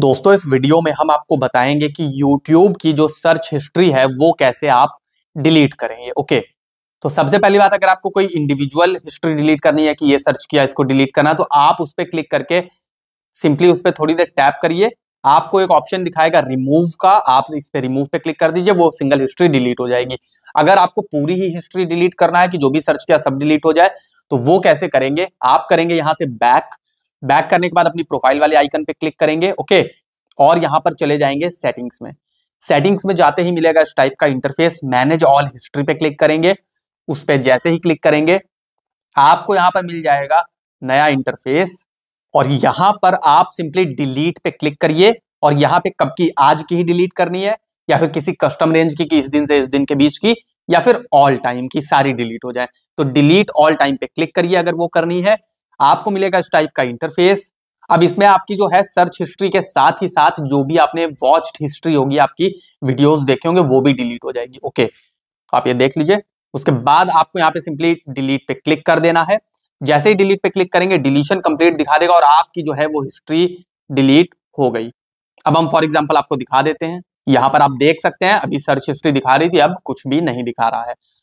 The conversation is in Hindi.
दोस्तों इस वीडियो में हम आपको बताएंगे कि YouTube की जो सर्च हिस्ट्री है वो कैसे आप डिलीट करेंगे ओके तो सबसे पहली बात अगर आपको कोई इंडिविजुअल हिस्ट्री डिलीट करनी है कि ये सर्च किया इसको डिलीट करना तो आप उस पर क्लिक करके सिंपली उस पर थोड़ी देर टैप करिए आपको एक ऑप्शन दिखाएगा रिमूव का आप इस पर रिमूव पे क्लिक कर दीजिए वो सिंगल हिस्ट्री डिलीट हो जाएगी अगर आपको पूरी ही हिस्ट्री डिलीट करना है कि जो भी सर्च किया सब डिलीट हो जाए तो वो कैसे करेंगे आप करेंगे यहाँ से बैक बैक करने के बाद अपनी प्रोफाइल वाले आइकन पे क्लिक करेंगे ओके और यहाँ पर चले जाएंगे सेटिंग्स में सेटिंग्स में जाते ही मिलेगा इस टाइप का इंटरफेस मैनेज ऑल हिस्ट्री पे क्लिक करेंगे उस पर जैसे ही क्लिक करेंगे आपको यहाँ पर मिल जाएगा नया इंटरफेस और यहाँ पर आप सिंपली डिलीट पे क्लिक करिए और यहाँ पे कब की आज की ही डिलीट करनी है या फिर किसी कस्टम रेंज की कि इस दिन से इस दिन के बीच की या फिर ऑल टाइम की सारी डिलीट हो जाए तो डिलीट ऑल टाइम पे क्लिक करिए अगर वो करनी है आपको मिलेगा इस टाइप का इंटरफेस अब इसमें आपकी जो है सर्च हिस्ट्री के साथ ही साथ जो भी आपने वॉच्ड हिस्ट्री होगी आपकी वीडियोस देखे होंगे वो भी डिलीट हो जाएगी ओके तो आप ये देख लीजिए उसके बाद आपको यहाँ पे सिंपली डिलीट पे क्लिक कर देना है जैसे ही डिलीट पे क्लिक करेंगे डिलीशन कंप्लीट दिखा देगा और आपकी जो है वो हिस्ट्री डिलीट हो गई अब हम फॉर एग्जाम्पल आपको दिखा देते हैं यहाँ पर आप देख सकते हैं अभी सर्च हिस्ट्री दिखा रही थी अब कुछ भी नहीं दिखा रहा है